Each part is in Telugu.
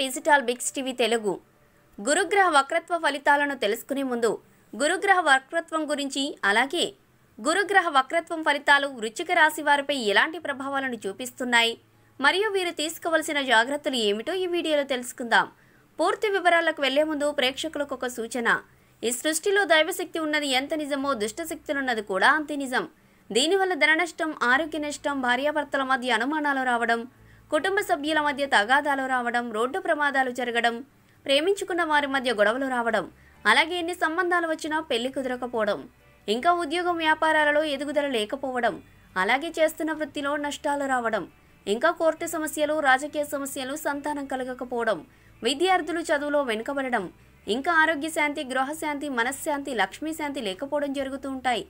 డిజిటల్ బిగ్స్ టీవీ తెలుగు గురుగ్రహ వక్రత్వ ఫలితాలను తెలుసుకునే ముందు గురుగ్రహ వక్రత్వం గురించి అలాగే గురుగ్రహ వక్రత్వం ఫలితాలు వృచ్చిక రాశి వారిపై ఎలాంటి ప్రభావాలను చూపిస్తున్నాయి మరియు వీరు తీసుకోవలసిన జాగ్రత్తలు ఏమిటో ఈ వీడియోలో తెలుసుకుందాం పూర్తి వివరాలకు వెళ్లే ముందు ప్రేక్షకులకు ఒక సూచన ఈ సృష్టిలో దైవశక్తి ఉన్నది ఎంత నిజమో దుష్టశక్తులున్నది కూడా అంతే నిజం దీనివల్ల ధన నష్టం ఆరోగ్య నష్టం భార్యాభర్తల మధ్య అనుమానాలు రావడం కుటుంబ సభ్యుల మధ్య తగాదాలు రావడం రోడ్డు ప్రమాదాలు జరగడం ప్రేమించుకున్న వారి మధ్య గొడవలు రావడం అలాగే ఎన్ని సంబంధాలు వచ్చినా పెళ్లి కుదరకపోవడం ఇంకా ఉద్యోగం వ్యాపారాలలో ఎదుగుదల లేకపోవడం అలాగే చేస్తున్న వృత్తిలో నష్టాలు రావడం ఇంకా కోర్టు సమస్యలు రాజకీయ సమస్యలు సంతానం కలగకపోవడం విద్యార్థులు చదువులో వెనుకబడడం ఇంకా ఆరోగ్య శాంతి గృహశాంతి మనశ్శాంతి లక్ష్మీ శాంతి లేకపోవడం జరుగుతూ ఉంటాయి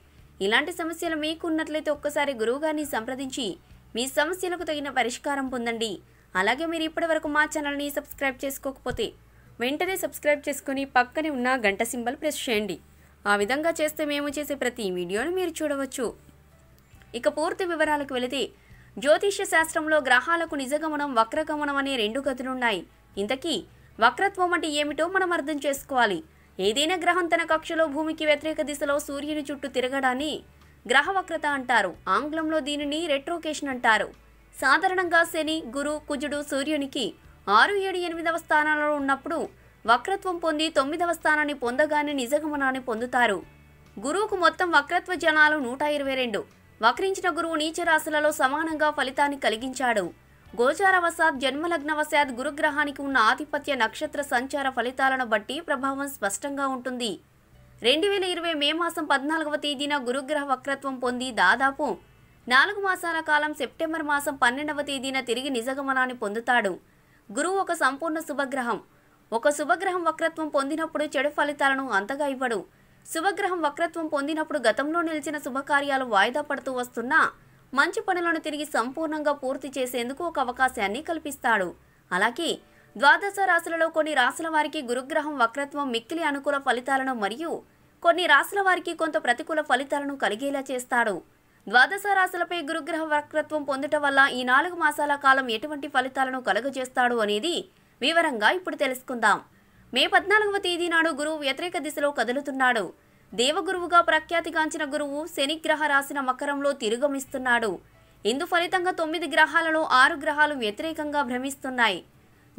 ఇలాంటి సమస్యలు మీకున్నట్లయితే ఒక్కసారి గురువుగారిని సంప్రదించి మీ సమస్యలకు తగిన పరిష్కారం పొందండి అలాగే మీరు ఇప్పటివరకు మా ఛానల్ని సబ్స్క్రైబ్ చేసుకోకపోతే వెంటనే సబ్స్క్రైబ్ చేసుకుని పక్కనే ఉన్న గంట సింబల్ ప్రెస్ చేయండి ఆ విధంగా చేస్తే మేము చేసే ప్రతి వీడియోను మీరు చూడవచ్చు ఇక పూర్తి వివరాలకు వెళితే జ్యోతిష్య శాస్త్రంలో గ్రహాలకు నిజగమనం వక్రగమనం అనే రెండు గతులున్నాయి ఇంతకీ వక్రత్వం అంటే ఏమిటో మనం అర్థం చేసుకోవాలి ఏదైనా గ్రహం తన కక్షలో భూమికి వ్యతిరేక దిశలో సూర్యుని చుట్టూ తిరగడాన్ని గ్రహవక్రత అంటారు ఆంగ్లంలో దీనిని రెట్రోకేషన్ అంటారు సాధారణంగా శని గురు కుజుడు సూర్యునికి ఆరు ఏడు ఎనిమిదవ స్థానాలలో ఉన్నప్పుడు వక్రత్వం పొంది తొమ్మిదవ స్థానాన్ని పొందగానే నిజగమనాన్ని పొందుతారు గురువుకు మొత్తం వక్రత్వ జనాలు నూట ఇరవై రెండు వక్రించిన గురువు నీచరాశులలో సమానంగా ఫలితాన్ని కలిగించాడు గోచారవశాత్ జన్మలగ్నవశాత్ గురుగ్రహానికి ఉన్న ఆధిపత్య నక్షత్ర సంచార ఫలితాలను బట్టి ప్రభావం స్పష్టంగా ఉంటుంది రెండు వేల ఇరవై మే మాసం పద్నాలుగవ తేదీన గురుగ్రహ వక్రత్వం పొంది దాదాపు నాలుగు మాసాల కాలం సెప్టెంబర్ మాసం పన్నెండవ తేదీన తిరిగి నిజగమనాన్ని పొందుతాడు గురువు ఒక సంపూర్ణ శుభగ్రహం ఒక శుభగ్రహం వక్రత్వం పొందినప్పుడు చెడు ఫలితాలను అంతగా ఇవ్వడు శుభగ్రహం వక్రత్వం పొందినప్పుడు గతంలో నిలిచిన శుభకార్యాలు వాయిదా పడుతూ వస్తున్నా మంచి పనులను తిరిగి సంపూర్ణంగా పూర్తి చేసేందుకు ఒక అవకాశాన్ని కల్పిస్తాడు అలాగే ద్వాదశ రాశులలో కొన్ని రాశుల వారికి గురుగ్రహం వక్రత్వం మిక్కిలి అనుకూల ఫలితాలను మరియు కొన్ని రాశుల వారికి కొంత ప్రతికూల ఫలితాలను కలిగేలా చేస్తాడు ద్వాదశ రాశులపై గురుగ్రహ వక్రత్వం పొందుట వల్ల ఈ నాలుగు మాసాల కాలం ఎటువంటి ఫలితాలను కలుగజేస్తాడు అనేది వివరంగా ఇప్పుడు తెలుసుకుందాం మే పద్నాలుగవ తేదీ నాడు గురువు వ్యతిరేక దిశలో కదులుతున్నాడు దేవగురువుగా ప్రఖ్యాతిగాంచిన గురువు శనిగ్రహ రాసిన మకరంలో తిరుగమిస్తున్నాడు ఇందు ఫలితంగా తొమ్మిది గ్రహాలలో ఆరు గ్రహాలు వ్యతిరేకంగా భ్రమిస్తున్నాయి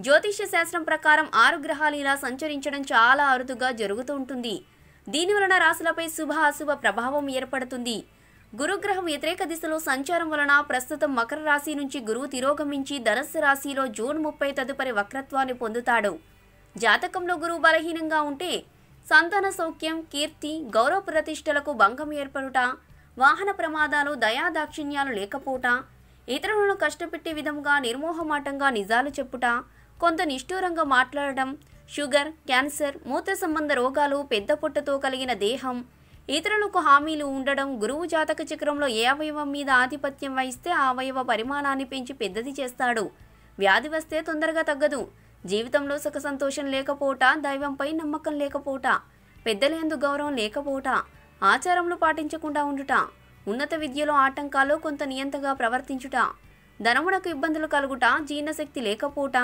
జ్యోతిష్య శాస్త్రం ప్రకారం ఆరు గ్రహాలు ఇలా సంచరించడం చాలా అరుదుగా జరుగుతూ ఉంటుంది దీనివలన రాశులపై శుభ అశుభ ప్రభావం ఏర్పడుతుంది గురుగ్రహం వ్యతిరేక దిశలో సంచారం వలన ప్రస్తుతం మకర రాశి నుంచి గురువు తిరోగమించి ధనస్సు రాశిలో జూన్ ముప్పై తదుపరి వక్రత్వాన్ని పొందుతాడు జాతకంలో గురువు బలహీనంగా ఉంటే సంతాన సౌఖ్యం కీర్తి గౌరవ ప్రతిష్టలకు భంగం ఏర్పడుట వాహన ప్రమాదాలు దయాదాక్షిణ్యాలు లేకపోవట ఇతరులను కష్టపెట్టే విధంగా నిర్మోహమాటంగా నిజాలు చెప్పుట కొంత నిష్ఠూరంగా మాట్లాడడం షుగర్ క్యాన్సర్ మూత్ర సంబంధ రోగాలు పెద్ద పొట్టతో కలిగిన దేహం ఇతరులకు హామీలు ఉండడం గురువు జాతక చక్రంలో ఏ అవయవం మీద ఆధిపత్యం వహిస్తే ఆ అవయవ పరిమాణాన్ని పెంచి పెద్దది చేస్తాడు వ్యాధి వస్తే తొందరగా తగ్గదు జీవితంలో సుఖ సంతోషం లేకపోట దైవంపై నమ్మకం లేకపోట పెద్దలేందు గౌరవం లేకపోట ఆచారంలో పాటించకుండా ఉండుట ఉన్నత విద్యలో ఆటంకాలు కొంత నియంతగా ప్రవర్తించుట ధనమునకు ఇబ్బందులు కలుగుట జీర్ణశక్తి లేకపోట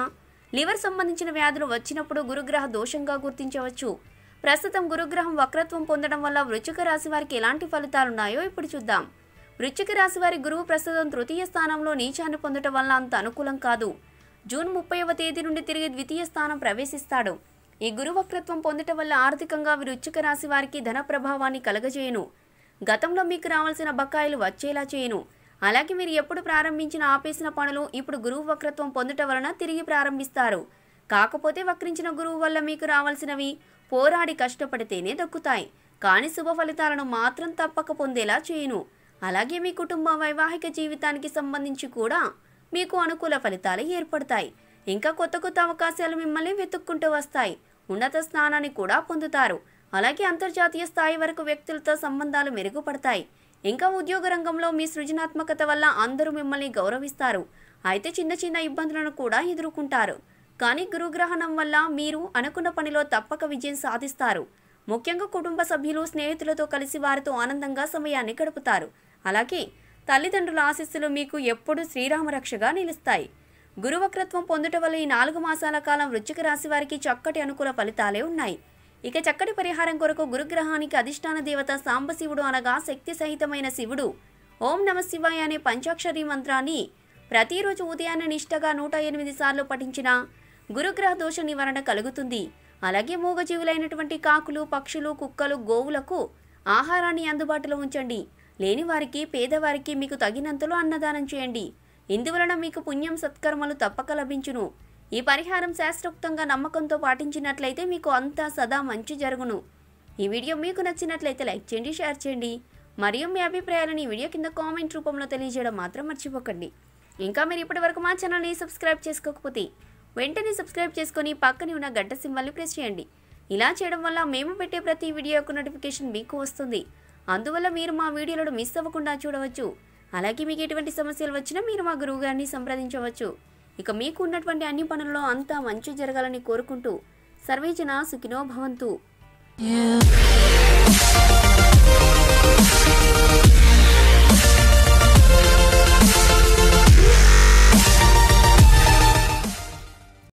లివర్ సంబంధించిన వ్యాధులు వచ్చినప్పుడు గురుగ్రహ దోషంగా గుర్తించవచ్చు ప్రస్తుతం గురుగ్రహం వక్రత్వం పొందడం వల్ల వృచ్చిక రాశి వారికి ఎలాంటి ఫలితాలున్నాయో ఇప్పుడు చూద్దాం వృచ్చిక రాశి వారి గురువు ప్రస్తుతం తృతీయ స్థానంలో నీచాన్ని పొందటం వల్ల అంత అనుకూలం కాదు జూన్ ముప్పైవ తేదీ నుండి తిరిగి ద్వితీయ స్థానం ప్రవేశిస్తాడు ఈ గురువక్రత్వం పొందటం వల్ల ఆర్థికంగా వృచ్చిక రాశి వారికి ధన ప్రభావాన్ని కలగజేయను గతంలో మీకు రావాల్సిన బకాయిలు వచ్చేలా చేయను అలాగే మీరు ఎప్పుడు ప్రారంభించిన ఆపేసిన పనులు ఇప్పుడు గురువు వక్రత్వం పొందుట వలన తిరిగి ప్రారంభిస్తారు కాకపోతే వక్రించిన గురువు వల్ల మీకు రావాల్సినవి పోరాడి కష్టపడితేనే దక్కుతాయి కానీ శుభ ఫలితాలను మాత్రం తప్పక పొందేలా చేయను అలాగే మీ కుటుంబ వైవాహిక జీవితానికి సంబంధించి కూడా మీకు అనుకూల ఫలితాలు ఏర్పడతాయి ఇంకా కొత్త కొత్త అవకాశాలు మిమ్మల్ని వెతుక్కుంటూ వస్తాయి ఉన్నత స్నానాన్ని కూడా పొందుతారు అలాగే అంతర్జాతీయ స్థాయి వరకు వ్యక్తులతో సంబంధాలు మెరుగుపడతాయి ఇంకా ఉద్యోగ రంగంలో మీ సృజనాత్మకత వల్ల అందరూ మిమ్మల్ని గౌరవిస్తారు అయితే చిన్న చిన్న ఇబ్బందులను కూడా ఎదుర్కొంటారు కానీ గురుగ్రహణం వల్ల మీరు అనుకున్న పనిలో తప్పక విజయం సాధిస్తారు ముఖ్యంగా కుటుంబ సభ్యులు స్నేహితులతో కలిసి వారితో ఆనందంగా సమయాన్ని గడుపుతారు అలాగే తల్లిదండ్రుల ఆశీస్సులు మీకు ఎప్పుడూ శ్రీరామరక్షగా నిలుస్తాయి గురువక్రత్వం పొందుట వల్ల ఈ నాలుగు మాసాల కాలం వృచ్చిక రాశి వారికి చక్కటి అనుకూల ఫలితాలే ఉన్నాయి ఇక చక్కటి పరిహారం కొరకు గురుగ్రహానికి అధిష్టాన దేవత సాంబశివుడు అనగా శక్తి సహితమైన శివుడు ఓం నమ శివాయ అనే పంచాక్షరి మంత్రాన్ని ప్రతిరోజు ఉదయాన్నే నిష్టగా నూట ఎనిమిది సార్లు పఠించిన గురుగ్రహ దోష నివారణ కలుగుతుంది అలాగే మూగజీవులైనటువంటి కాకులు పక్షులు కుక్కలు గోవులకు ఆహారాన్ని అందుబాటులో ఉంచండి లేని వారికి పేదవారికి మీకు తగినంతలో అన్నదానం చేయండి ఇందువలన మీకు పుణ్యం సత్కర్మలు తప్పక లభించును ఈ పరిహారం శాస్త్రోక్తంగా నమ్మకంతో పాటించినట్లయితే మీకు అంతా సదా మంచి జరుగును ఈ వీడియో మీకు నచ్చినట్లయితే లైక్ చేయండి షేర్ చేయండి మరియు మీ అభిప్రాయాలను ఈ వీడియో కింద కామెంట్ రూపంలో తెలియజేయడం మాత్రం మర్చిపోకండి ఇంకా మీరు ఇప్పటివరకు మా ఛానల్ని సబ్స్క్రైబ్ చేసుకోకపోతే వెంటనే సబ్స్క్రైబ్ చేసుకొని పక్కనే ఉన్న గడ్డ సింబల్ని ప్రెస్ చేయండి ఇలా చేయడం వల్ల మేము పెట్టే ప్రతి వీడియో యొక్క నోటిఫికేషన్ మీకు వస్తుంది అందువల్ల మీరు మా వీడియోలను మిస్ అవ్వకుండా చూడవచ్చు అలాగే మీకు ఎటువంటి సమస్యలు వచ్చినా మీరు మా గురువు గారిని సంప్రదించవచ్చు ఇక మీకు ఉన్నటువంటి అన్ని పనుల్లో అంతా మంచి జరగాలని కోరుకుంటూ సర్వేజన సుఖినో భవంతు